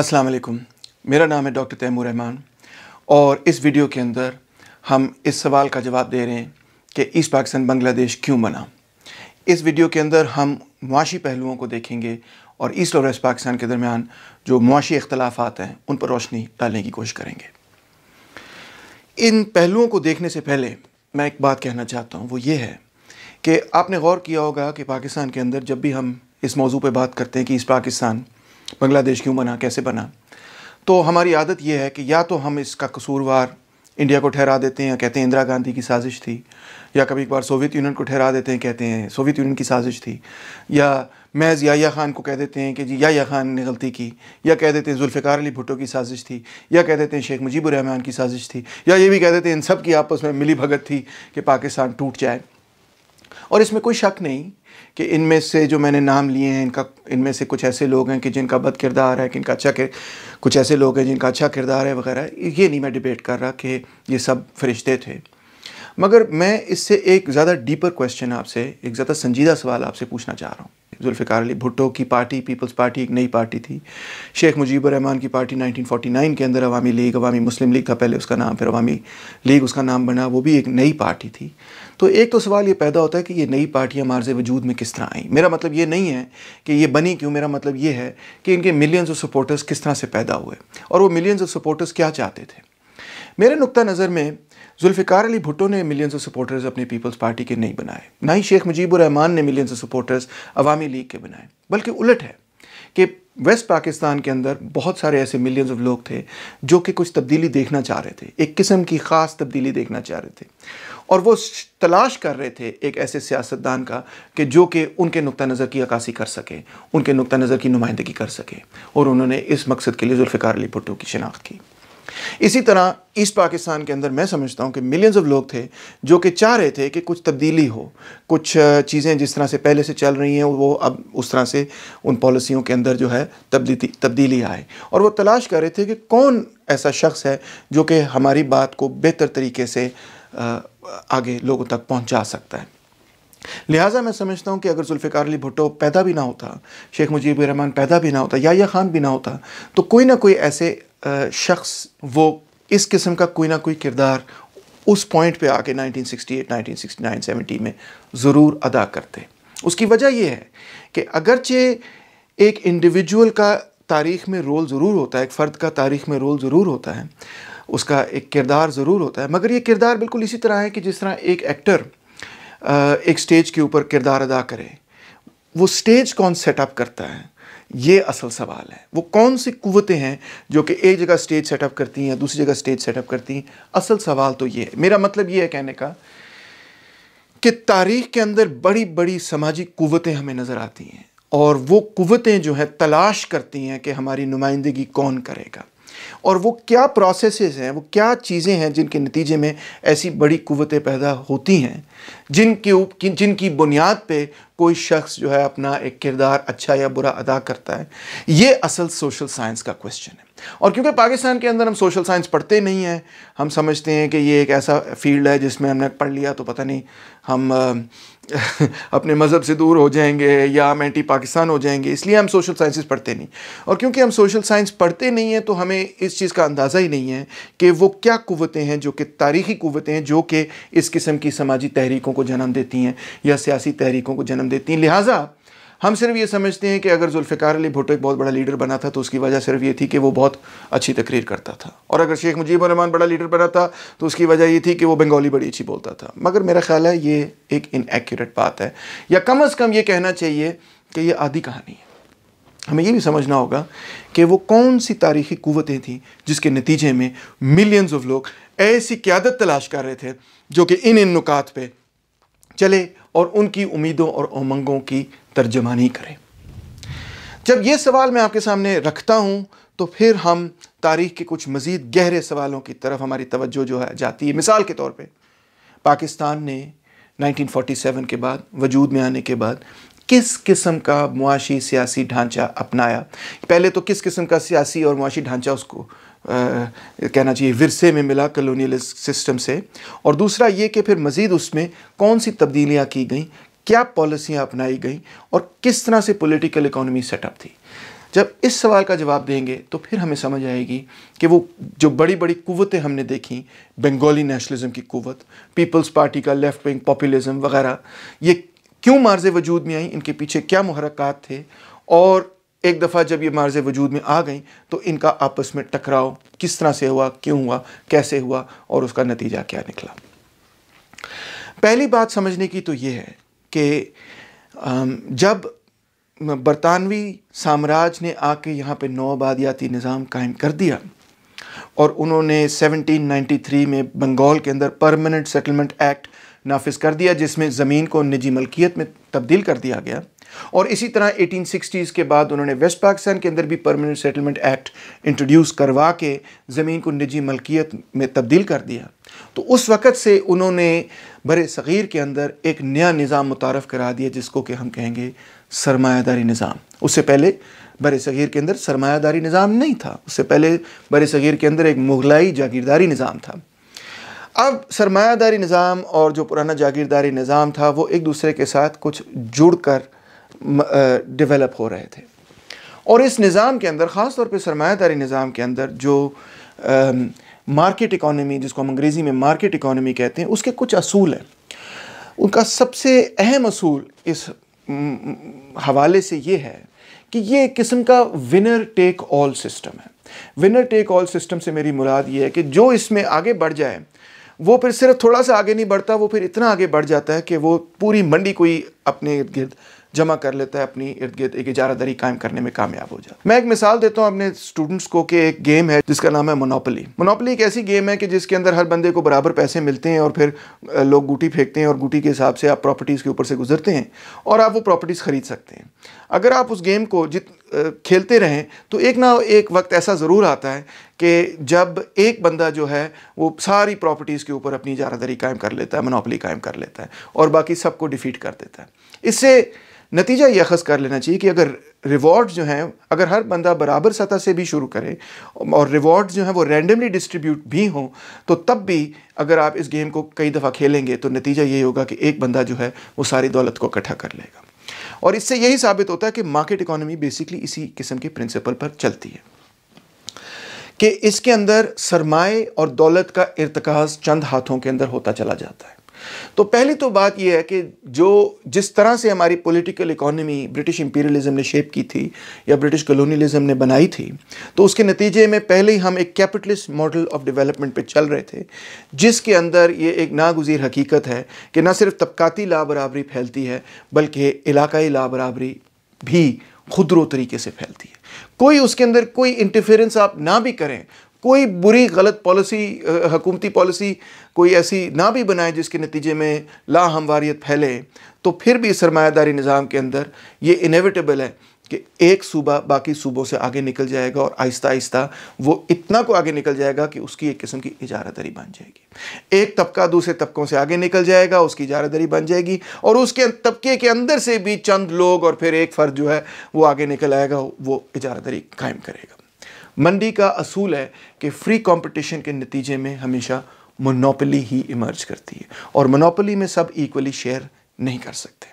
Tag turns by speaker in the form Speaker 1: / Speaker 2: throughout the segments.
Speaker 1: अस्सलाम वालेकुम मेरा नाम है डॉक्टर तैमूर रहमान और इस वीडियो के अंदर हम इस सवाल का जवाब दे रहे हैं कि ईस्ट पाकिस्तान बांग्लादेश क्यों बना इस वीडियो के अंदर हम मुआशी पहलुओं को देखेंगे और ईस्ट और वेस्ट पाकिस्तान के दरमियान जो मुआशी अख्तलाफात हैं उन पर रोशनी डालने की कोशिश करेंगे इन पहलुओं को देखने से पहले मैं एक बात कहना चाहता हूँ वो ये है कि आपने गौर किया होगा कि पाकिस्तान के अंदर जब भी हम इस मौजू पर बात करते हैं कि ईस्ट पाकिस्तान बांग्लादेश क्यों बना कैसे बना तो हमारी आदत यह है कि या तो हम इसका कसूरवार इंडिया को ठहरा देते हैं या कहते हैं इंदिरा गांधी की साजिश थी या कभी एक बार सोवियत यूनियन को ठहरा देते हैं कहते हैं सोवियत यूनियन की साजिश थी या महज याया खान को कह देते हैं कि जी याया खान ने गलती की या कह देते हैं जुल्फ़ार अली भुट्टो की साजिश थी या कह देते हैं शेख मुजीबुर की साजिश थी या ये भी कह देते हैं इन सब की आपस में मिली भगत थी कि पाकिस्तान टूट जाए और इसमें कोई शक नहीं कि इनमें से जो मैंने नाम लिए हैं इनका इनमें से कुछ ऐसे लोग हैं कि जिनका बद किरदार है कि इनका अच्छा किर कुछ ऐसे लोग हैं जिनका अच्छा किरदार है वगैरह ये नहीं मैं डिबेट कर रहा कि ये सब फरिश्ते थे मगर मैं इससे एक ज़्यादा डीपर क्वेश्चन आपसे एक ज़्यादा संजीदा सवाल आपसे पूछना चाह रहा हूँ जुल्फ़िकार अली भुट्टो की पार्टी पीपल्स पार्टी एक नई पार्टी थी शेख मुजीबर रहमान की पार्टी 1949 के अंदर अवामी लीग अवामी मुस्लिम लीग था पहले उसका नाम फिर अवामी लीग उसका नाम बना वो भी एक नई पार्टी थी तो एक तो सवाल ये पैदा होता है कि ये नई पार्टियाँ मार्ज वजूद में किस तरह आई मेरा मतलब ये नहीं है कि ये बनी क्यों मेरा मतलब ये है कि इनके मिलियंस ऑफ सपोर्टर्स किस तरह से पैदा हुए और वो मिलियंस ऑफ सपोर्टर्स क्या चाहते थे मेरे नुक़ नज़र में जुल्फ़िकार अली भुट्टो ने मिलियंस ऑफ सपोर्टर्स अपनी पीपल्स पार्टी के नहीं बनाए ना ही शेख मुजीबुर रहमान ने millions of supporters Awami League के बनाए बल्कि उलट है कि वेस्ट पाकिस्तान के अंदर बहुत सारे ऐसे मिलियंस ऑफ लोग थे जो कि कुछ तब्दीली देखना चाह रहे थे एक किस्म की ख़ास तब्दीली देखना चाह रहे थे और वो तलाश कर रहे थे एक ऐसे सियासतदान का कि जो कि उनके नुक़ नज़र की अक्सी कर सके उनके नुक़ नज़र की नुमाइंदगी कर सके और उन्होंने इस मकसद के लिए जुल्फ़िकार अली भुट्टो की शनाख्त की इसी तरह ईस्ट पाकिस्तान के अंदर मैं समझता हूँ कि मिलियंस ऑफ लोग थे जो कि चाह रहे थे कि कुछ तब्दीली हो कुछ चीज़ें जिस तरह से पहले से चल रही हैं वो अब उस तरह से उन पॉलिसियों के अंदर जो है तब्दीली तब्दीली आए और वो तलाश कर रहे थे कि कौन ऐसा शख्स है जो कि हमारी बात को बेहतर तरीके से आगे लोगों तक पहुँचा सकता है लिहाजा मैं समझता हूँ कि अगर जुल्फ़िकार अली भुट्टो पैदा भी ना होता शेख मुजीब रहमान पैदा भी ना होता या या खान भी ना होता तो कोई ना कोई ऐसे शख्स वो इस किस्म का कोई ना कोई किरदार उस पॉइंट पे आके 1968, 1969, 70 में ज़रूर अदा करते उसकी वजह यह है कि अगरचे एक इंडिविजुअल का तारीख में रोल ज़रूर होता है एक फ़र्द का तारीख में रोल ज़रूर होता है उसका एक किरदार ज़रूर होता है मगर ये किरदार बिल्कुल इसी तरह है कि जिस तरह एक एक्टर एक एक स्टेज के ऊपर किरदार अदा करे वो स्टेज कौन सेटअप करता है ये असल सवाल है वो कौन सी कुवतें हैं जो कि एक जगह स्टेज सेटअप करती हैं दूसरी जगह स्टेज सेटअप करती हैं असल सवाल तो ये है मेरा मतलब ये है कहने का कि तारीख के अंदर बड़ी बड़ी सामाजिक कुवतें हमें नज़र आती हैं और वो कुवतें जो हैं तलाश करती हैं कि हमारी नुमाइंदगी कौन करेगा और वो क्या प्रोसेसेस हैं वो क्या चीज़ें हैं जिनके नतीजे में ऐसी बड़ी कुतें पैदा होती हैं जिनके जिनकी बुनियाद पे कोई शख्स जो है अपना एक किरदार अच्छा या बुरा अदा करता है ये असल सोशल साइंस का क्वेश्चन है और क्योंकि पाकिस्तान के अंदर हम सोशल साइंस पढ़ते नहीं हैं हम समझते हैं कि ये एक ऐसा फील्ड है जिसमें हमने पढ़ लिया तो पता नहीं हम अपने मज़हब से दूर हो जाएंगे या हम एंटी पाकिस्तान हो जाएंगे इसलिए हम सोशल साइंसेस पढ़ते नहीं और क्योंकि हम सोशल साइंस पढ़ते नहीं हैं तो हमें इस चीज़ का अंदाज़ा ही नहीं है कि वो क्या कुतें हैं जो कि तारीखी कुतें हैं जो कि इस किस्म की समाजी तहरीकों को जन्म देती हैं या सियासी तहरीकों को जन्म देती हैं लिहाजा हम सिर्फ ये समझते हैं कि अगर जुल्फ़िकार अली भुट्टो एक बहुत बड़ा लीडर बना था तो उसकी वजह सिर्फ ये थी कि वो बहुत अच्छी तकरीर करता था और अगर शेख मुजीब रहमान बड़ा लीडर बना था तो उसकी वजह ये थी कि वो बंगाली बड़ी अच्छी बोलता था मगर मेरा ख्याल है ये एक इनएक्यूरेट बात है या कम अज़ कम ये कहना चाहिए कि ये आधी कहानी है हमें ये भी समझना होगा कि वो कौन सी तारीखी क़वतें थीं जिसके नतीजे में मिलियंस ऑफ लोग ऐसी क्यादत तलाश कर रहे थे जो कि इन इन नुकात पर चले और उनकी उम्मीदों और उमंगों की तर्जमानी करें जब ये सवाल मैं आपके सामने रखता हूँ तो फिर हम तारीख के कुछ मज़ीद गहरे सवालों की तरफ हमारी तवज्जो जो है जाती है मिसाल के तौर पे पाकिस्तान ने 1947 के बाद वजूद में आने के बाद किस किस्म का मुआशी सियासी ढांचा अपनाया पहले तो किस किस्म का सियासी और मुआशी ढांचा उसको कहना चाहिए विरसे में मिला कलोनियल सिस्टम से और दूसरा ये कि फिर मज़ीद उसमें कौन सी तब्दीलियाँ की गई क्या पॉलिसियाँ अपनाई गई और किस तरह से पोलिटिकल इकोनॉमी सेटअप थी जब इस सवाल का जवाब देंगे तो फिर हमें समझ आएगी कि वो जो बड़ी बड़ी कुतें हमने देखी बंगाली नेशनलिज्म की कुत पीपल्स पार्टी का लेफ्ट विंग पॉपुलिज्म वगैरह ये क्यों मार्ज वजूद में आई इनके पीछे क्या महरक़ात थे और एक दफ़ा जब ये मार्ज वजूद में आ गई तो इनका आपस में टकराव किस तरह से हुआ क्यों हुआ कैसे हुआ और उसका नतीजा क्या निकला पहली बात समझने की तो ये है कि जब बरतानवी साम्राज्य ने आके यहाँ पे नौ आबादियाती निज़ाम कायम कर दिया और उन्होंने 1793 में बंगाल के अंदर परमानेंट सेटलमेंट एक्ट नाफिज कर दिया जिसमें ज़मीन को निजी मलकियत में तब्दील कर दिया गया और इसी तरह 1860s के बाद उन्होंने वेस्ट पाकिस्तान के अंदर भी परमानेंट सेटलमेंट एक्ट इंट्रोड्यूस करवा के ज़मीन को निजी मलकियत में तब्दील कर दिया तो उस वक़्त से उन्होंने बर सग़ीर के अंदर एक नया निज़ाम मुतारफ़ करा दिया जिसको कि हम कहेंगे सरमायादारी निज़ाम उससे पहले बर सग़ीर के अंदर सरमायादारी निज़ाम नहीं था उससे पहले बर सग़ीर के अंदर एक मुग़लाई जागीरदारी निज़ाम था अब सरमायादारी निज़ाम और जो पुराना जागीरदारी निज़ाम था वो एक दूसरे के साथ कुछ जुड़ कर डेवलप हो रहे थे और इस निज़ाम के अंदर ख़ास तौर पर सरमायादारी निज़ाम के अंदर जो मार्केट इकानमी जिसको हम अंग्रेज़ी में मार्केट इकानमी कहते हैं उसके कुछ असूल हैं उनका सबसे अहम असूल इस हवाले से ये है कि ये एक किस्म का विनर टेक ऑल सिस्टम है विनर टेक ऑल सिस्टम से मेरी मुराद ये है कि जो इसमें आगे बढ़ जाए वो फिर सिर्फ थोड़ा सा आगे नहीं बढ़ता वो फिर इतना आगे बढ़ जाता है कि वो पूरी मंडी कोई अपने इर्द गिर्द जमा कर लेता है अपनी इर्द गिर्द एक इजारादारी कायम करने में कामयाब हो जाता मैं एक मिसाल देता हूँ अपने स्टूडेंट्स को कि एक गेम है जिसका नाम है मोनोपली मोनोपली एक ऐसी गेम है कि जिसके अंदर हर बंदे को बराबर पैसे मिलते हैं और फिर लोग गुटी फेंकते हैं और गुटी के हिसाब से आप प्रॉपर्टीज़ के ऊपर से गुजरते हैं और आप वो प्रॉपर्टीज़ खरीद सकते हैं अगर आप उस गेम को जित खेलते रहें तो एक ना एक वक्त ऐसा ज़रूर आता है कि जब एक बंदा जो है वो सारी प्रॉपर्टीज़ के ऊपर अपनी इजारादारी कायम कर लेता है मनोपली कायम कर लेता है और बाकी सबको डिफ़ीट कर देता है इससे नतीजा ये अखज़ कर लेना चाहिए कि अगर रिवॉर्ड जो हैं अगर हर बंदा बराबर सतह से भी शुरू करे और रिवॉर्ड जो हैं वो रैंडमली डिस्ट्रीब्यूट भी हों तो तब भी अगर आप इस गेम को कई दफ़ा खेलेंगे तो नतीजा ये होगा कि एक बंदा जो है वो सारी दौलत को इकट्ठा कर लेगा और इससे यही साबित होता है कि मार्केट इकोनॉमी बेसिकली इसी किस्म के प्रिंसिपल पर चलती है कि इसके अंदर सरमाए और दौलत का इरतकाज चंद हाथों के अंदर होता चला जाता है तो पहली तो बात यह है कि जो जिस तरह से हमारी पॉलिटिकल इकोनॉमी ब्रिटिश इंपीरियलिज्म ने शेप की थी या ब्रिटिश कॉलोनियलिज्म ने बनाई थी तो उसके नतीजे में पहले ही हम एक कैपिटलिस्ट मॉडल ऑफ डेवलपमेंट पर चल रहे थे जिसके अंदर ये एक नागुजीर हकीकत है कि ना सिर्फ तबकाती बराबरी फैलती है बल्कि इलाकई बराबरी भी खुदरो तरीके से फैलती है कोई उसके अंदर कोई इंटरफेरेंस आप ना भी करें कोई बुरी गलत पॉलिसी हकूमती पॉलिसी कोई ऐसी ना भी बनाए जिसके नतीजे में लाहमवारीत फैले तो फिर भी सरमायादारी निज़ाम के अंदर ये इनविटेबल है कि एक सूबा बाकी सूबों से आगे निकल जाएगा और आहिस्ता आहिस्ता वो इतना को आगे निकल जाएगा कि उसकी एक किस्म की इजारादारी बन जाएगी एक तबका दूसरे तबकों से आगे निकल जाएगा उसकी इजारादारी बन जाएगी और उसके तबके के अंदर से भी चंद लोग और फिर एक फ़र्द जो है वो आगे निकल आएगा वो इजारादारी कायम करेगा मंडी का असूल है कि फ्री कंपटीशन के नतीजे में हमेशा मोनोपली ही इमर्ज करती है और मोनोपली में सब इक्वली शेयर नहीं कर सकते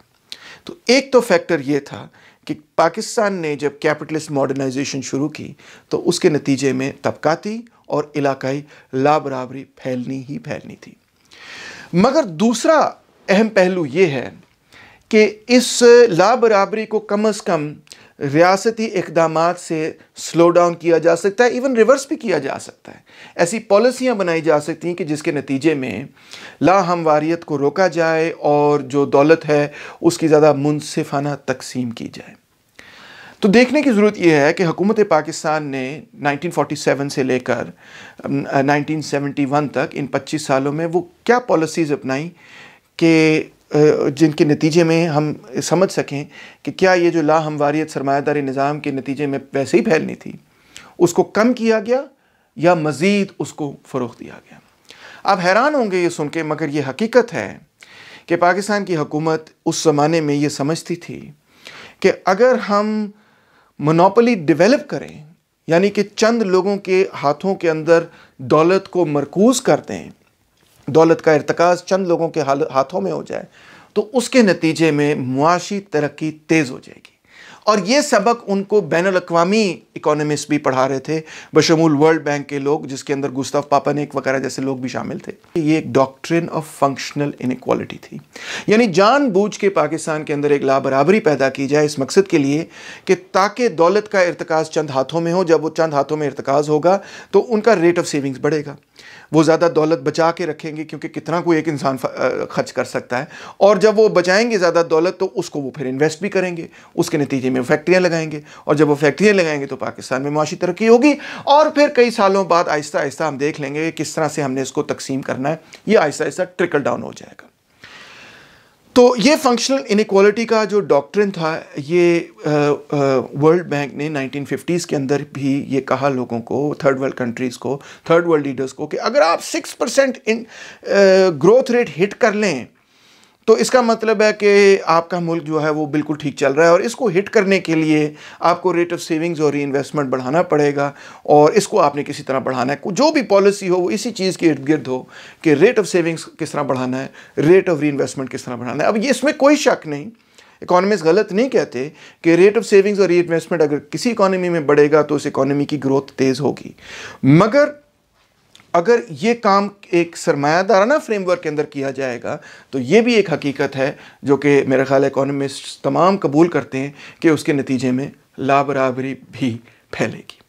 Speaker 1: तो एक तो फैक्टर ये था कि पाकिस्तान ने जब कैपिटलिस्ट मॉडर्नाइजेशन शुरू की तो उसके नतीजे में तबकाती और इलाकाई लाबराबरी फैलनी ही फैलनी थी मगर दूसरा अहम पहलू ये है कि इस लाबराबरी को कम अज़ कम रियासती इकदाम से स्लो डाउन किया जा सकता है इवन रिवर्स भी किया जा सकता है ऐसी पॉलिसियाँ बनाई जा सकती हैं कि जिसके नतीजे में लाहमवारीत को रोका जाए और जो दौलत है उसकी ज़्यादा मुनसिफाना तकसीम की जाए तो देखने की ज़रूरत यह है कि हकूमत पाकिस्तान ने 1947 से लेकर 1971 तक इन 25 सालों में वो क्या पॉलिसीज़ अपनाई कि जिनके नतीजे में हम समझ सकें कि क्या ये जो लाहमवारीत सरमायादारी निज़ाम के नतीजे में वैसे ही फैलनी थी उसको कम किया गया या मज़ीद उसको फ़रोग दिया गया आप हैरान होंगे ये सुन के मगर ये हकीकत है कि पाकिस्तान की हकूमत उस ज़माने में ये समझती थी कि अगर हम मोनोपली डिवेलप करें यानी कि चंद लोगों के हाथों के अंदर दौलत को मरकूज़ कर दें दौलत का इरतकाज चंद लोगों के हाथों में हो जाए तो उसके नतीजे में मुआशी तरक्की तेज़ हो जाएगी और ये सबक उनको बैन अवी इकोनमिस्ट भी पढ़ा रहे थे बशमूल वर्ल्ड बैंक के लोग जिसके अंदर गुस्ताफ एक वगैरह जैसे लोग भी शामिल थे ये एक डॉक्ट्रिन ऑफ फंक्शनल इनक्वालिटी थी यानी जानबूझ के पाकिस्तान के अंदर एक लाबराबरी पैदा की जाए इस मकसद के लिए कि ताकि दौलत का इरतकाज चंद हाथों में हो जब वो चंद हाथों में इरतकाज होगा तो उनका रेट ऑफ सेविंग्स बढ़ेगा वो ज़्यादा दौलत बचा के रखेंगे क्योंकि कितना कोई एक इंसान खर्च कर सकता है और जब वो बचाएंगे ज़्यादा दौलत तो उसको वो फिर इन्वेस्ट भी करेंगे उसके नतीजे में फैक्ट्रियाँ लगाएंगे और जब वो फैक्ट्रियाँ लगाएंगे तो पाकिस्तान में माशी तरक्की होगी और फिर कई सालों बाद आहिस्ता आहिस्ता हम देख लेंगे कि किस तरह से हमने इसको तकसीम करना है ये आहिस्ता आहिस्ता ट्रिकल डाउन हो जाएगा तो ये फंक्शनल इनक्वालिटी का जो डॉक्ट्रिन था ये वर्ल्ड uh, बैंक uh, ने 1950s के अंदर भी ये कहा लोगों को थर्ड वर्ल्ड कंट्रीज़ को थर्ड वर्ल्ड लीडर्स को कि अगर आप 6 percent in growth rate hit कर लें तो इसका मतलब है कि आपका मुल्क जो है वो बिल्कुल ठीक चल रहा है और इसको हिट करने के लिए आपको रेट ऑफ सेविंग्स और इन्वेस्टमेंट बढ़ाना पड़ेगा और इसको आपने किसी तरह बढ़ाना है जो भी पॉलिसी हो वो इसी चीज़ के इर्द गिर्द हो कि रेट ऑफ सेविंग्स किस तरह बढ़ाना है रेट ऑफ री किस तरह बढ़ाना है अब ये इसमें कोई शक नहीं इकोनॉमिस्ट गलत नहीं कहते कि रेट ऑफ सेविंग्स और री अगर किसी इकोनॉमी में बढ़ेगा तो उस इकोनॉमी की ग्रोथ तेज़ होगी मगर अगर ये काम एक सरमायादाराना फ्रेमवर्क के अंदर किया जाएगा तो ये भी एक हकीकत है जो कि मेरा ख्याल इकोनॉमिस्ट तमाम कबूल करते हैं कि उसके नतीजे में ला बराबरी भी फैलेगी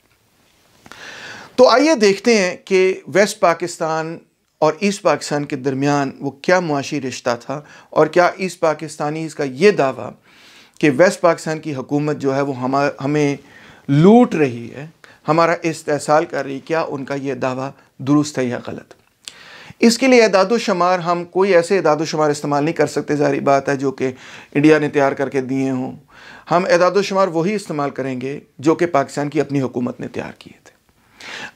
Speaker 1: तो आइए देखते हैं कि वेस्ट पाकिस्तान और ईस्ट पाकिस्तान के दरमियान वो क्या मुआशी रिश्ता था और क्या ईस्ट पाकिस्तानी इसका ये दावा कि वेस्ट पाकिस्तान की हुकूमत जो है वो हम हमें लूट रही है हमारा इस्तेसाल कर रही क्या उनका यह दावा दुरुस्त है या गलत इसके लिए इदाद शुमार हम कोई ऐसे इदाद शुमार इस्तेमाल नहीं कर सकते जारी बात है जो कि इंडिया ने तैयार करके दिए हों हम इदाद शुमार वही इस्तेमाल करेंगे जो कि पाकिस्तान की अपनी हुकूमत ने तैयार किए थे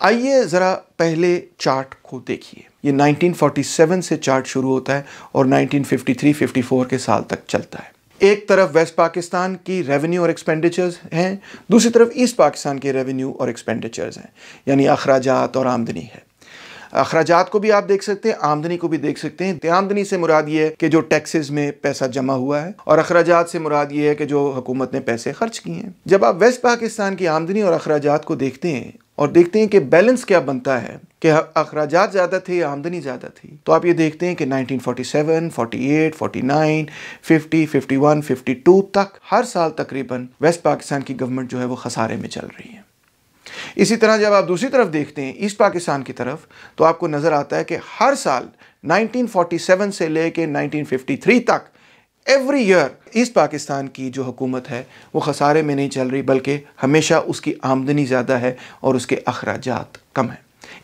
Speaker 1: आइए ज़रा पहले चार्ट को देखिए ये 1947 से चार्ट शुरू होता है और 1953-54 के साल तक चलता है एक तरफ वेस्ट पाकिस्तान की रेवेन्यू और एक्सपेंडिचर्स हैं दूसरी तरफ ईस्ट पाकिस्तान के रेवेन्यू और एक्सपेंडिचर्स हैं यानी अखराज और आमदनी है अखराज को भी आप देख सकते हैं आमदनी को भी देख सकते हैं आमदनी से मुराद ये है कि जो टैक्सेस में पैसा जमा हुआ है और अखराज से मुराद ये है कि जो हुकूमत ने पैसे खर्च किए हैं जब आप वेस्ट पाकिस्तान की आमदनी और अखराज को देखते हैं और देखते हैं कि बैलेंस क्या बनता है कि अखराज ज़्यादा थे या आमदनी ज़्यादा थी तो आप ये देखते हैं कि 1947, 48, 49, 50, 51, 52 तक हर साल तकरीबन वेस्ट पाकिस्तान की गवर्नमेंट जो है वो खसारे में चल रही है इसी तरह जब आप दूसरी तरफ देखते हैं ईस्ट पाकिस्तान की तरफ तो आपको नज़र आता है कि हर साल 1947 से लेके 1953 तक एवरी ईयर ईस्ट पाकिस्तान की जो हुकूमत है वो खसारे में नहीं चल रही बल्कि हमेशा उसकी आमदनी ज़्यादा है और उसके अखराज कम है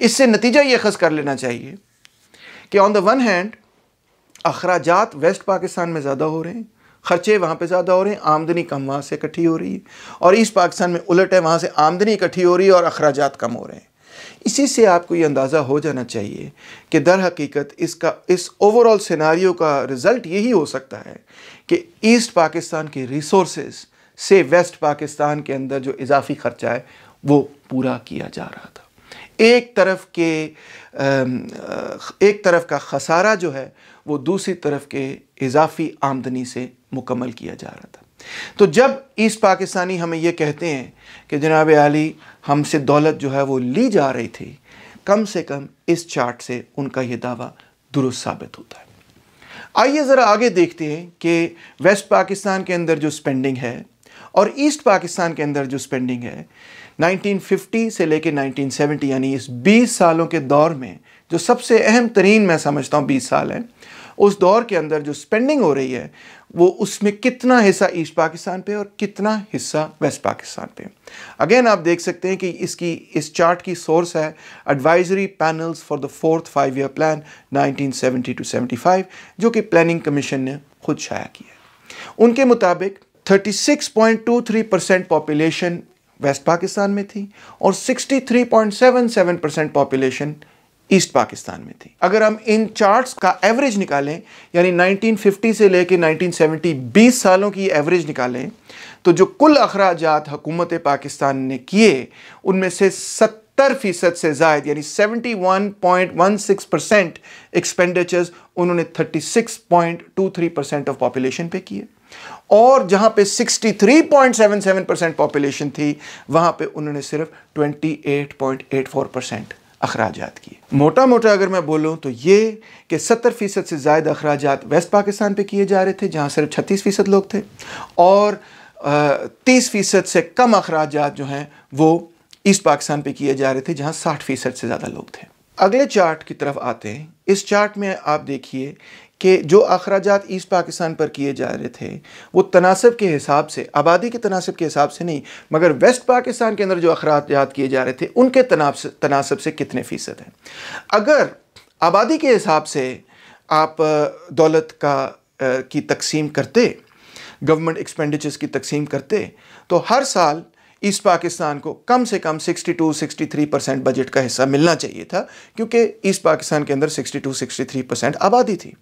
Speaker 1: इससे नतीजा ये खस कर लेना चाहिए कि ऑन द वन हैंड अखराज वेस्ट पाकिस्तान में ज़्यादा हो रहे हैं खर्चे वहाँ पे ज़्यादा हो रहे हैं आमदनी कम वहाँ से इकट्ठी हो रही है और ईस्ट पाकिस्तान में उलट है वहाँ से आमदनी इकट्ठी हो रही है और अखराज कम हो रहे हैं इसी से आपको ये अंदाज़ा हो जाना चाहिए कि दर हकीकत इसका इस ओवरऑल सिनारी का रिज़ल्ट यही हो सकता है कि ईस्ट पाकिस्तान के रिसोर्स से वेस्ट पाकिस्तान के अंदर जो इजाफी ख़र्चा है वो पूरा किया जा रहा था एक तरफ के एक तरफ का खसारा जो है वो दूसरी तरफ के इजाफी आमदनी से मुकम्मल किया जा रहा था तो जब ईस्ट पाकिस्तानी हमें ये कहते हैं कि जनाब आली हमसे दौलत जो है वो ली जा रही थी कम से कम इस चार्ट से उनका ये दावा दुरुस्त साबित होता है आइए ज़रा आगे देखते हैं कि वेस्ट पाकिस्तान के अंदर जो स्पेंडिंग है और ईस्ट पाकिस्तान के अंदर जो स्पेंडिंग है 1950 से लेकर 1970 यानी इस 20 सालों के दौर में जो सबसे अहम तरीन मैं समझता हूँ 20 साल है उस दौर के अंदर जो स्पेंडिंग हो रही है वो उसमें कितना हिस्सा ईस्ट पाकिस्तान पे और कितना हिस्सा वेस्ट पाकिस्तान पे अगेन आप देख सकते हैं कि इसकी इस चार्ट की सोर्स है advisory panels for the fourth five year plan 1970 to seventy जो कि प्लानिंग कमीशन ने खुद शाया किया उनके मुताबिक 36.23 परसेंट पॉपुलेशन वेस्ट पाकिस्तान में थी और 63.77 परसेंट पॉपुलेशन ईस्ट पाकिस्तान में थी अगर हम इन चार्ट्स का एवरेज निकालें यानी 1950 से लेकर 1970 20 सालों की एवरेज निकालें तो जो कुल अखराज हुकूमत पाकिस्तान ने किए उनमें से सत्तर फ़ीसद से ज़ायद यानी 71.16 परसेंट एक्सपेंडिचर्स उन्होंने 36.23 परसेंट ऑफ पॉपुलेशन पे किए और जहां पे 63.77 परसेंट पॉपुलेशन थी वहां पे उन्होंने सिर्फ 28.84 परसेंट अखराज किए मोटा मोटा अगर मैं बोलूँ तो ये कि सत्तर फ़ीसद से ज़ायद अखराज वेस्ट पाकिस्तान पर किए जा रहे थे जहाँ सिर्फ छत्तीस फ़ीसद लोग थे और तीस फ़ीसद से कम अखराज जो हैं वो ईस्ट पाकिस्तान पर किए जा रहे थे जहाँ साठ फ़ीसद से ज़्यादा लोग थे अगले चार्ट की तरफ आते हैं इस चार्ट में आप देखिए कि जो अखराज ईस्ट पाकिस्तान पर किए जा रहे थे वो तनासब के हिसाब से आबादी के तनासब के हिसाब से नहीं मगर वेस्ट पाकिस्तान के अंदर जो अखराज किए जा रहे थे उनके तनासब से कितने फ़ीसद हैं अगर आबादी के हिसाब से आप दौलत का की तकसीम करते गवर्नमेंट एक्सपेंडिचर्स की तकसीम करते तो हर साल ईस्ट पाकिस्तान को कम से कम 62-63 परसेंट बजट का हिस्सा मिलना चाहिए था क्योंकि ईस्ट पाकिस्तान के अंदर 62-63 परसेंट आबादी थी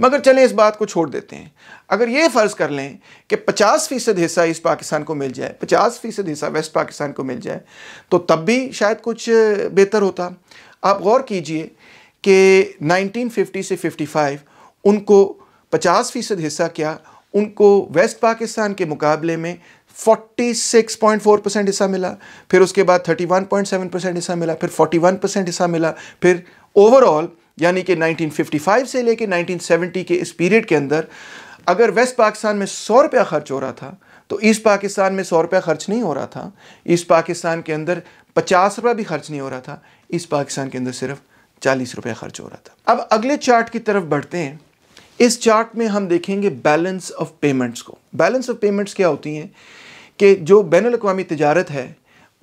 Speaker 1: मगर चलें इस बात को छोड़ देते हैं अगर ये फ़र्ज़ कर लें कि 50 फ़ीसद हिस्सा इस पाकिस्तान को मिल जाए 50 फ़ीसद हिस्सा वेस्ट पाकिस्तान को मिल जाए तो तब भी शायद कुछ बेहतर होता आप गौर कीजिए कि 1950 से 55 उनको 50 फ़ीसद हिस्सा क्या उनको वेस्ट पाकिस्तान के मुकाबले में 46.4 परसेंट हिस्सा मिला फिर उसके बाद 31.7 परसेंट हिस्सा मिला फिर 41 परसेंट हिस्सा मिला फिर ओवरऑल यानी कि 1955 से लेकर 1970 के इस पीरियड के अंदर अगर वेस्ट पाकिस्तान में सौ रुपया खर्च हो रहा था तो ईस्ट पाकिस्तान में सौ रुपया खर्च नहीं हो रहा था ईस्ट पाकिस्तान के अंदर पचास रुपया भी खर्च नहीं हो रहा था ईस्ट पाकिस्तान के अंदर सिर्फ चालीस रुपया खर्च हो रहा था अब अगले चार्ट की तरफ बढ़ते हैं इस चार्ट में हम देखेंगे बैलेंस ऑफ पेमेंट्स को बैलेंस ऑफ पेमेंट्स क्या होती हैं कि जो बैन अवी तजारत है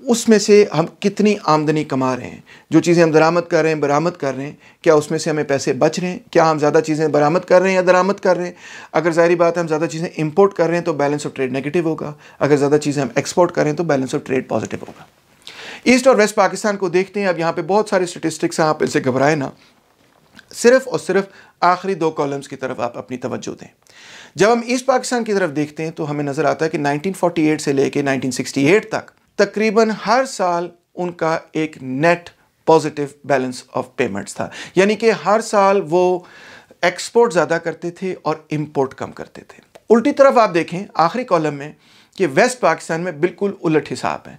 Speaker 1: उसमें से हम कितनी आमदनी कमा रहे हैं जो चीज़ें हम दरामद कर रहे हैं बरामद कर रहे हैं क्या उसमें से हमें पैसे बच रहे हैं क्या हम ज़्यादा चीज़ें बरामद कर रहे हैं या दरामद कर रहे हैं अगर ज़ाहरी बात है हम ज़्यादा चीज़ें इंपोर्ट कर रहे हैं तो बैलेंस ऑफ ट्रेड नेगेटिव होगा अगर ज़्यादा चीज़ें हम एक्सपोर्ट कर रहे हैं तो बैलेंस ऑफ ट्रेड पॉजिटिव होगा ईस्ट और वेस्ट पाकिस्तान को देखते हैं अब यहाँ पर बहुत सारे स्टेटिस्टिक्स हैं आप इनसे घबराए ना सिर्फ और सिर्फ आखिरी दो कॉलम्स की तरफ आप अपनी तवज्जो दें जब हम ईस्ट पाकिस्तान की तरफ देखते हैं तो हमें नज़र आता है कि 1948 से लेकर 1968 तक तकरीबन हर साल उनका एक net positive balance of payments था यानी कि हर साल वो एक्सपोर्ट ज़्यादा करते थे और इम्पोर्ट कम करते थे उल्टी तरफ आप देखें आखिरी कॉलम में कि वेस्ट पाकिस्तान में बिल्कुल उलट हिसाब है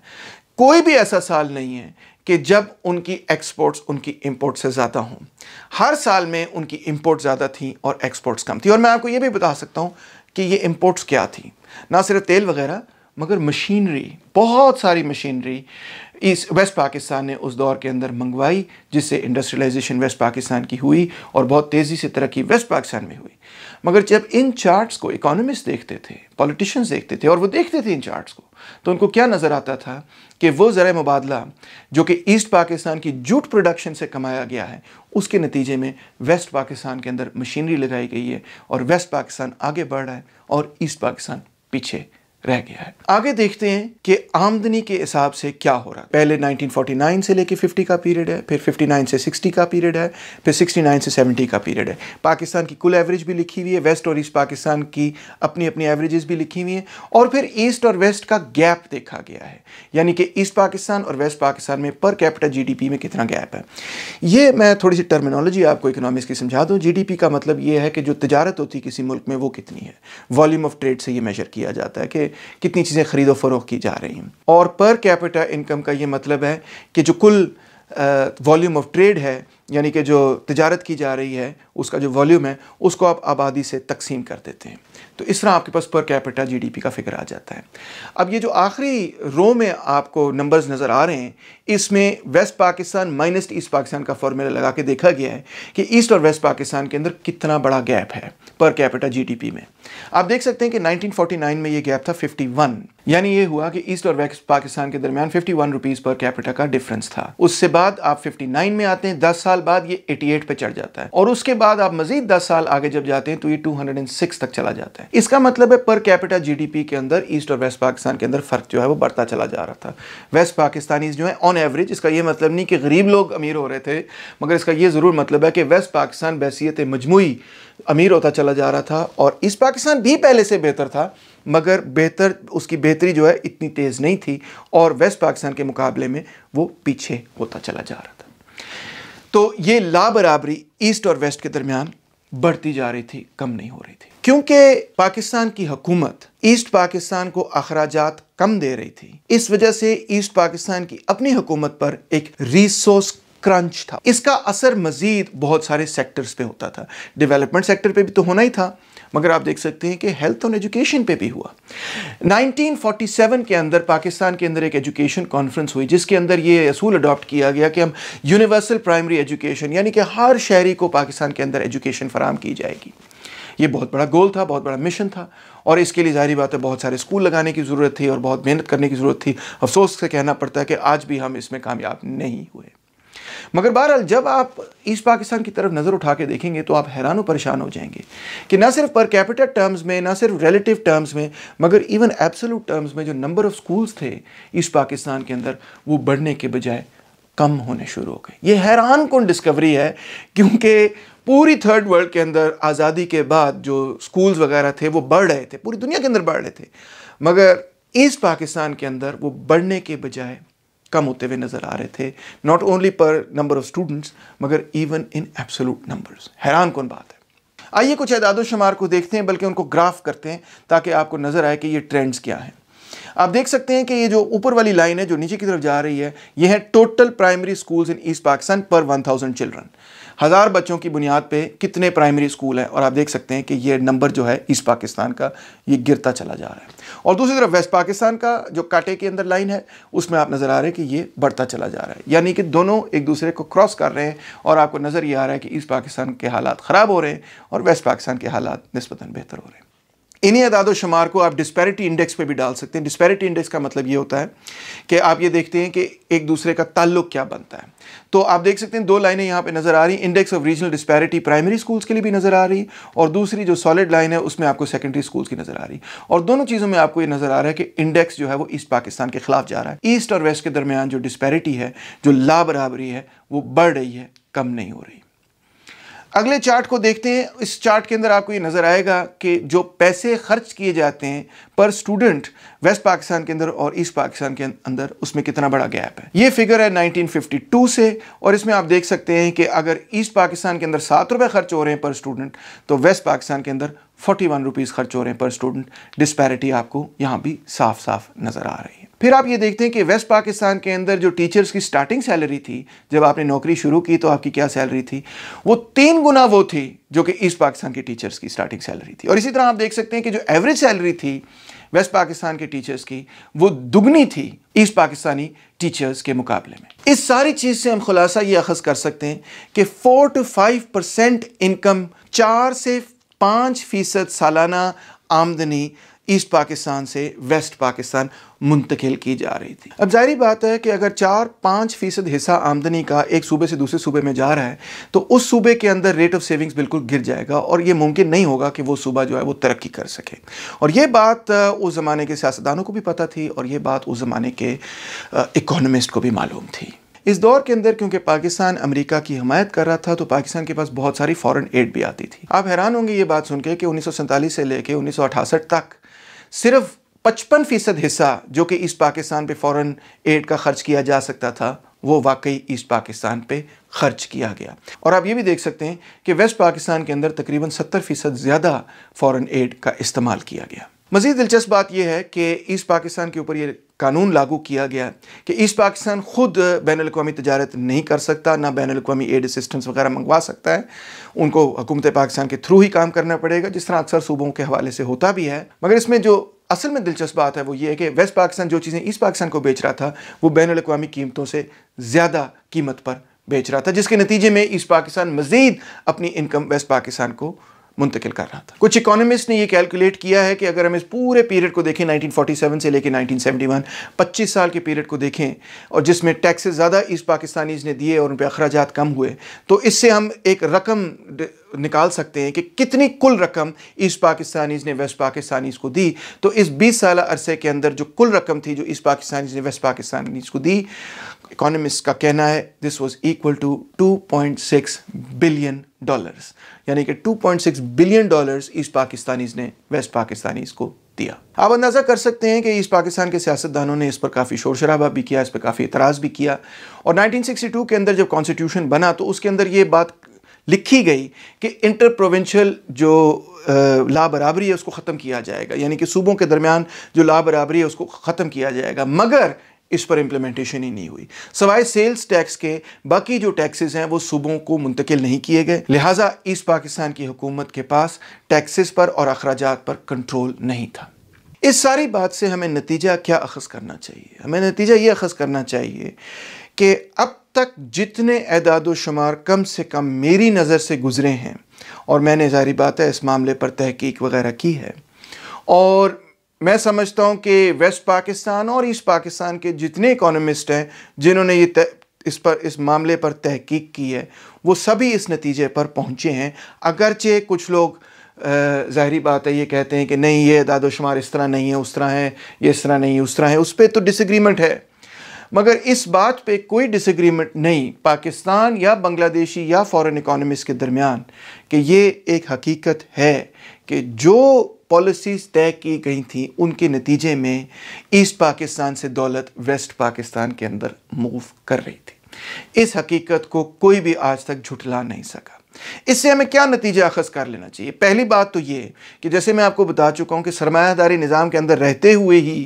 Speaker 1: कोई भी ऐसा साल नहीं है कि जब उनकी एक्सपोर्ट्स उनकी इम्पोर्ट से ज़्यादा हों हर साल में उनकी इम्पोर्ट ज़्यादा थी और एक्सपोर्ट्स कम थी और मैं आपको ये भी बता सकता हूँ कि ये इम्पोर्ट्स क्या थी ना सिर्फ तेल वगैरह मगर मशीनरी बहुत सारी मशीनरी इस वेस्ट पाकिस्तान ने उस दौर के अंदर मंगवाई जिससे इंडस्ट्रियलाइजेशन वेस्ट पाकिस्तान की हुई और बहुत तेज़ी से तरक्की वेस्ट पाकिस्तान में हुई मगर जब इन चार्ट्स को इकोनॉमिस्ट देखते थे पॉलिटिशियंस देखते थे और वो देखते थे इन चार्ट्स को तो उनको क्या नज़र आता था कि वो ज़रा मुबादला जो कि ईस्ट पाकिस्तान की जूट प्रोडक्शन से कमाया गया है उसके नतीजे में वेस्ट पाकिस्तान के अंदर मशीनरी लगाई गई है और वेस्ट पाकिस्तान आगे बढ़ रहा है और ईस्ट पाकिस्तान पीछे रह गया है आगे देखते हैं कि आमदनी के हिसाब से क्या हो रहा है पहले 1949 से लेके 50 का पीरियड है फिर 59 से 60 का पीरियड है फिर 69 से 70 का पीरियड है पाकिस्तान की कुल एवरेज भी लिखी हुई है वेस्ट और ईस्ट पाकिस्तान की अपनी अपनी एवरेजेस भी लिखी हुई हैं और फिर ईस्ट और वेस्ट का गैप देखा गया है यानी कि ईस्ट पाकिस्तान और वेस्ट पाकिस्तान में पर कैपिटल जी में कितना गैप है ये मैं थोड़ी सी टर्मिनोलॉजी आपको इकोनॉमिक्स की समझा दूँ जी का मतलब ये है कि जो तजारत होती किसी मुल्क में वो कितनी है वॉल्यूम ऑफ ट्रेड से ये मेजर किया जाता है कि कितनी चीज़ें ख़रीदो फरोख की जा रही हैं और पर कैपिटा इनकम का ये मतलब है कि जो कुल वॉल्यूम ऑफ ट्रेड है यानी कि जो तजारत की जा रही है उसका जो वॉल्यूम है उसको आप आबादी से तकसीम कर देते हैं तो इस तरह आपके पास पर कैपिटा जीडीपी का फिक्र आ जाता है अब ये जो आखिरी रो में आपको नंबर्स नज़र आ रहे हैं इसमें west Pakistan minus east Pakistan का फॉर्मूला लगा के देखा गया है कि ईस्ट और वेस्ट पाकिस्तान के अंदर कितना बड़ा गैप है पर कैपिटल जीडीपी में आप देख सकते हैं कि 1949 में ये गैप था 51 यानी ये हुआ कि ईस्ट और वेस्ट पाकिस्तान के दरमियान 51 रुपीस पर कैपिटा का डिफरेंस था उससे बाद आप 59 में आते हैं 10 साल बाद ये 88 पे चढ़ जाता है और उसके बाद आप मजीद 10 साल आगे जब जाते हैं तो ये 206 तक चला जाता है इसका मतलब है पर कैपिटल जीडीपी के अंदर ईस्ट और वेस्ट पाकिस्तान के अंदर फ़र्क जो है वो बढ़ता चला जा रहा था वेस्ट पाकिस्तानी जो है ऑन एवरेज इसका यह मतलब नहीं कि गरीब लोग अमीर हो रहे थे मगर इसका यह ज़रूर मतलब है कि वेस्ट पाकिस्तान बैसीत मजमू अमीर होता चला जा रहा था और इस पाकिस्तान भी पहले से बेहतर था मगर बेहतर उसकी बेहतरी जो है इतनी तेज़ नहीं थी और वेस्ट पाकिस्तान के मुकाबले में वो पीछे होता चला जा रहा था तो ये लाबराबरी ईस्ट और वेस्ट के दरमियान बढ़ती जा रही थी कम नहीं हो रही थी क्योंकि पाकिस्तान की हकूमत ईस्ट पाकिस्तान को अखराज कम दे रही थी इस वजह से ईस्ट पाकिस्तान की अपनी हुकूमत पर एक रिसोर्स क्रंच था इसका असर मजीद बहुत सारे सेक्टर्स पे होता था डेवलपमेंट सेक्टर पे भी तो होना ही था मगर आप देख सकते हैं कि हेल्थ और एजुकेशन पे भी हुआ 1947 के अंदर पाकिस्तान के अंदर एक एजुकेशन कॉन्फ्रेंस हुई जिसके अंदर ये असूल अडॉप्ट किया गया कि हम यूनिवर्सल प्राइमरी एजुकेशन यानी कि हर शहरी को पाकिस्तान के अंदर एजुकेशन फराम की जाएगी ये बहुत बड़ा गोल था बहुत बड़ा मिशन था और इसके लिए जाहिर बात है बहुत सारे स्कूल लगाने की ज़रूरत थी और बहुत मेहनत करने की ज़रूरत थी अफसोस से कहना पड़ता है कि आज भी हम इसमें कामयाब नहीं हुए मगर बहरहाल जब आप ईस्ट पाकिस्तान की तरफ नज़र उठा के देखेंगे तो आप हैरान परेशान हो जाएंगे कि ना सिर्फ पर कैपिटल टर्म्स में ना सिर्फ रिलेटिव टर्म्स में मगर इवन एब्सोलूट टर्म्स में जो नंबर ऑफ़ स्कूल्स थे ईस्ट पाकिस्तान के अंदर वो बढ़ने के बजाय कम होने शुरू हो गए ये हैरान कौन डिस्कवरी है क्योंकि पूरी थर्ड वर्ल्ड के अंदर आज़ादी के बाद जो स्कूल्स वगैरह थे वो बढ़ रहे थे पूरी दुनिया के अंदर बढ़ रहे थे मगर ईस्ट पाकिस्तान के अंदर वो बढ़ने के बजाय कम होते हुए नज़र आ रहे थे not only per number of students मगर इवन इन एब्सोलूट नंबर्स हैरान कौन बात है आइए कुछ एदाद शुमार को देखते हैं बल्कि उनको ग्राफ करते हैं ताकि आपको नज़र आए कि ये ट्रेंड्स क्या हैं आप देख सकते हैं कि ये जो ऊपर वाली लाइन है जो नीचे की तरफ जा रही है ये है total primary schools in east Pakistan per 1000 children हज़ार बच्चों की बुनियाद पे कितने प्राइमरी स्कूल हैं और आप देख सकते हैं कि ये नंबर जो है ईस्ट पाकिस्तान का ये गिरता चला जा रहा है और दूसरी तरफ वेस्ट पाकिस्तान का जो काटे के अंदर लाइन है उसमें आप नज़र आ रहे हैं कि ये बढ़ता चला जा रहा है यानी कि दोनों एक दूसरे को क्रॉस कर रहे हैं और आपको नज़र ये आ रहा है कि ईस्ट पाकिस्तान के हालात ख़राब हो रहे हैं और वेस्ट पाकिस्तान के हालात नस्बता बेहतर हो रहे हैं इन्हीं अदाद शुमार को आप डिस्पैरिटी इंडेक्स पे भी डाल सकते हैं डिस्पैरिटी इंडेक्स का मतलब ये होता है कि आप ये देखते हैं कि एक दूसरे का ताल्लुक क्या बनता है तो आप देख सकते हैं दो लाइनें यहाँ पे नज़र आ रही हैं index of regional disparity primary schools के लिए भी नज़र आ रही है और दूसरी जो सॉलिड लाइन है उसमें आपको सेकेंडरी स्कूल्स की नज़र आ रही है और दोनों चीज़ों में आपको ये नज़र आ रहा है कि इंडेक्स जो है वो ईस्ट पाकिस्तान के खिलाफ जा रहा है ईस्ट और वेस्ट के दरमियान जो डिस्पैरिटी है जो लाबराबरी है वो बढ़ रही है कम नहीं हो रही अगले चार्ट को देखते हैं इस चार्ट के अंदर आपको ये नज़र आएगा कि जो पैसे खर्च किए जाते हैं पर स्टूडेंट वेस्ट पाकिस्तान के अंदर और ईस्ट पाकिस्तान के अंदर उसमें कितना बड़ा गैप है ये फिगर है 1952 से और इसमें आप देख सकते हैं कि अगर ईस्ट पाकिस्तान के अंदर सात रुपये खर्च हो रहे हैं पर स्टूडेंट तो वेस्ट पाकिस्तान के अंदर फोर्टी वन रुपीज़ खर्च हो रहे हैं पर स्टूडेंट डिस्पैरिटी आपको यहाँ भी साफ साफ नज़र आ रही है फिर आप ये देखते हैं कि वेस्ट पाकिस्तान के अंदर जो टीचर्स की स्टार्टिंग सैलरी थी जब आपने नौकरी शुरू की तो आपकी क्या सैलरी थी वो तीन गुना वो थी जो कि ईस्ट पाकिस्तान के टीचर्स की स्टार्टिंग सैलरी थी और इसी तरह आप देख सकते हैं कि जो एवरेज सैलरी थी वेस्ट पाकिस्तान के टीचर्स की वो दुगनी थी ईस्ट पाकिस्तानी टीचर्स के मुकाबले में इस सारी चीज़ से हम खुलासा ये अखज़ कर सकते हैं कि four two five percent income चार से पाँच फ़ीसद सालाना आमदनी ईस्ट पाकिस्तान से वेस्ट पाकिस्तान मुंतकिल की जा रही थी अब जाहिर बात है कि अगर चार पाँच फीसद हिस्सा आमदनी का एक सूबे से दूसरे सूबे में जा रहा है तो उस सूबे के अंदर रेट ऑफ सेविंग्स बिल्कुल गिर जाएगा और ये मुमकिन नहीं होगा कि वो सूबा जो है वो तरक्की कर सके और ये बात उस ज़माने के सियासतदानों को भी पता थी और ये बात उस ज़माने के इकोनमिस्ट को भी मालूम थी इस दौर के अंदर क्योंकि पाकिस्तान अमेरिका की हमायत कर रहा था तो पाकिस्तान के पास बहुत सारी फॉरेन एड भी आती थी आप हैरान होंगे ये बात सुनकर कि उन्नीस से लेकर उन्नीस तक सिर्फ पचपन फीसद हिस्सा जो कि ईस्ट पाकिस्तान पे फॉरेन एड का खर्च किया जा सकता था वो वाकई ईस्ट पाकिस्तान पे खर्च किया गया और आप ये भी देख सकते हैं कि वेस्ट पाकिस्तान के अंदर तकरीबन सत्तर फ़ीसद ज़्यादा फॉरेन एड का इस्तेमाल किया गया मज़ीद दिलचस्प बात यह है कि ईस्ट पाकिस्तान के ऊपर ये कानून लागू किया गया है कि ईस्ट पाकिस्तान ख़ुद बैन अवी तजारत नहीं कर सकता ना बैन अवी एड असिस्टेंस वगैरह मंगवा सकता है उनको हुकूमत पाकिस्तान के थ्रू ही काम करना पड़ेगा जिस तरह अक्सर सूबों के हवाले से होता भी है मगर इसमें जो असल में दिलचस्प बात है वो ये है कि वेस्ट पाकिस्तान जो चीज़ें ईस्ट पाकिस्तान को बेच रहा था वो बैन अवी कीमतों से ज़्यादा कीमत पर बेच रहा था जिसके नतीजे में ईस्ट पाकिस्तान मज़ीद अपनी इनकम वेस्ट पाकिस्तान को मुंतकिल कर रहा था कुछ इकोनॉमिस्ट ने यह कैलकुलेट किया है कि अगर हम इस पूरे पीरियड को देखें 1947 से लेकर 1971 25 साल के पीरियड को देखें और जिसमें टैक्सेस ज़्यादा ईस्ट पाकिस्तानीज़ ने दिए और उन पर अखराज कम हुए तो इससे हम एक रकम निकाल सकते हैं कि कितनी कुल रकम ईस्ट पाकिस्तानीज़ ने वेस्ट पाकिस्तानीज़ को दी तो इस 20 साल अरसे के अंदर जो कुल रकम थी जो ईस्ट पाकिस्तानीज़ ने वेस्ट पाकिस्तानीज़ को दी इकोनॉमिस्ट का कहना है this was equal to 2.6 billion dollars यानी कि 2.6 बिलियन डॉलर्स ईस्ट पाकिस्तानीज ने वेस्ट पाकिस्तानीज को दिया आप अंदाज़ा कर सकते हैं कि ईस्ट पाकिस्तान के सियासतदानों ने इस पर काफ़ी शोर शराबा भी किया इस पर काफ़ी इतराज भी किया और 1962 के अंदर जब कॉन्स्टिट्यूशन बना तो उसके अंदर यह बात लिखी गई कि इंटर प्रोविंशियल जो ला बराबरी है उसको ख़त्म किया जाएगा यानी कि सूबों के दरमियान जो ला बराबरी है उसको ख़त्म किया जाएगा मगर इस पर इम्प्लीमेंटेशन ही नहीं हुई सवाए सेल्स टैक्स के बाकी जो टैक्सेस हैं वो सूबों को मुंतकिल नहीं किए गए लिहाजा इस पाकिस्तान की हुकूमत के पास टैक्सेस पर और अखराज पर कंट्रोल नहीं था इस सारी बात से हमें नतीजा क्या अखज़ करना चाहिए हमें नतीजा ये अखज़ करना चाहिए कि अब तक जितने एदाद शुमार कम से कम मेरी नज़र से गुज़रे हैं और मैंने जारी बात है इस मामले पर तहकीक वगैरह की है और मैं समझता हूँ कि वेस्ट पाकिस्तान और ईस्ट पाकिस्तान के जितने इकोनॉमिस्ट हैं जिन्होंने ये इस पर इस मामले पर तहकीक की है वो सभी इस नतीजे पर पहुँचे हैं अगरचे कुछ लोग ज़ाहरी बात है ये कहते हैं कि नहीं ये दादोशुमार इस तरह नहीं है उस तरह है ये इस तरह नहीं है उस तरह है उस पर तो डिसग्रीमेंट है मगर इस बात पे कोई डिसग्रीमेंट नहीं पाकिस्तान या बांग्लादेशी या फॉरेन इकोनॉमिस्ट के दरमियान कि ये एक हकीकत है कि जो पॉलिसीज़ तय की गई थी उनके नतीजे में ईस्ट पाकिस्तान से दौलत वेस्ट पाकिस्तान के अंदर मूव कर रही थी इस हकीकत को कोई भी आज तक झुठला नहीं सका इससे हमें क्या नतीजे अखज़ कर लेना चाहिए पहली बात तो ये कि जैसे मैं आपको बता चुका हूँ कि सरमायादारी निज़ाम के अंदर रहते हुए ही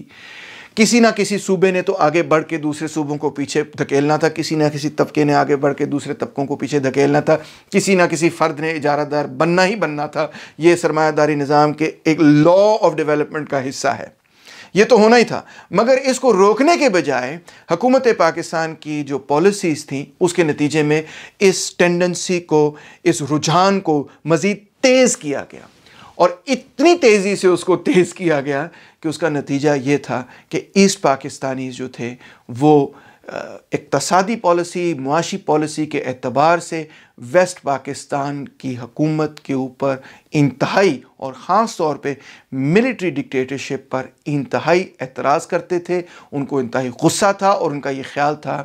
Speaker 1: किसी ना किसी सूबे ने तो आगे बढ़ के दूसरे सूबों को पीछे धकेलना था किसी ना किसी तबके ने आगे बढ़ के दूसरे तबकों को पीछे धकेलना था किसी ना किसी फ़र्द ने इजारादार बनना ही बनना था ये सरमायादारी निज़ाम के एक लॉ ऑफ डेवलपमेंट का हिस्सा है ये तो होना ही था मगर इसको रोकने के बजाय हकूमत पाकिस्तान की जो पॉलिसीज़ थी उसके नतीजे में इस टेंडेंसी को इस रुझान को मज़ीद तेज़ किया गया और इतनी तेज़ी से उसको तेज़ किया गया कि उसका नतीजा ये था कि ईस्ट पाकिस्तानी जो थे वो इकतसादी पॉलिसी मुआशी पॉलिसी के अतबार से वेस्ट पाकिस्तान की हकूमत के ऊपर इंतहाई और ख़ास तौर पर मिलिट्री डिक्टेटरशिप पर इंतहाई एतराज़ करते थे उनको इंतहाई गुस्सा था और उनका ये ख्याल था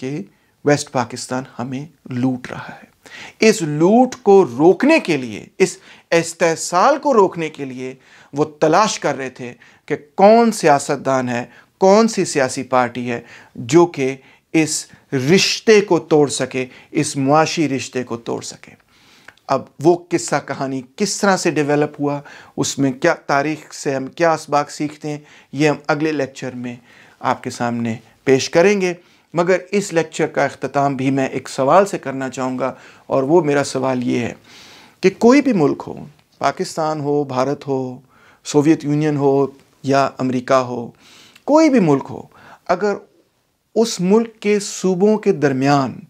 Speaker 1: कि वेस्ट पाकिस्तान हमें लूट रहा है इस लूट को रोकने के लिए इस इस्तेसाल को रोकने के लिए वो तलाश कर रहे थे कि कौन सियासतदान है कौन सी सियासी पार्टी है जो कि इस रिश्ते को तोड़ सके इस मुआशी रिश्ते को तोड़ सके अब वो किस्सा कहानी किस तरह से डेवलप हुआ उसमें क्या तारीख से हम क्या इसबाक सीखते हैं ये हम अगले लेक्चर में आपके सामने पेश करेंगे मगर इस लेक्चर का अख्ताम भी मैं एक सवाल से करना चाहूँगा और वो मेरा सवाल ये है कि कोई भी मुल्क हो पाकिस्तान हो भारत हो सोवियत यूनियन हो या अमेरिका हो कोई भी मुल्क हो अगर उस मुल्क के सूबों के दरमियान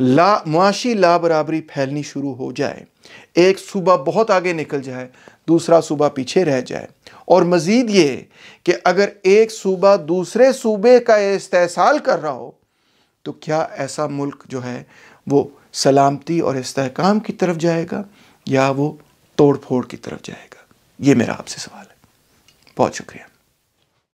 Speaker 1: ला मुआशी ला बराबरी फैलनी शुरू हो जाए एक सूबा बहुत आगे निकल जाए दूसरा सूबा पीछे रह जाए और मज़ीद ये कि अगर एक सूबा दूसरे सूबे का इस्तेसाल कर रहा हो तो क्या ऐसा मुल्क जो है वो सलामती और इसकाम की तरफ जाएगा या वो तोड़ फोड़ की तरफ जाएगा ये मेरा आपसे सवाल है बहुत शुक्रिया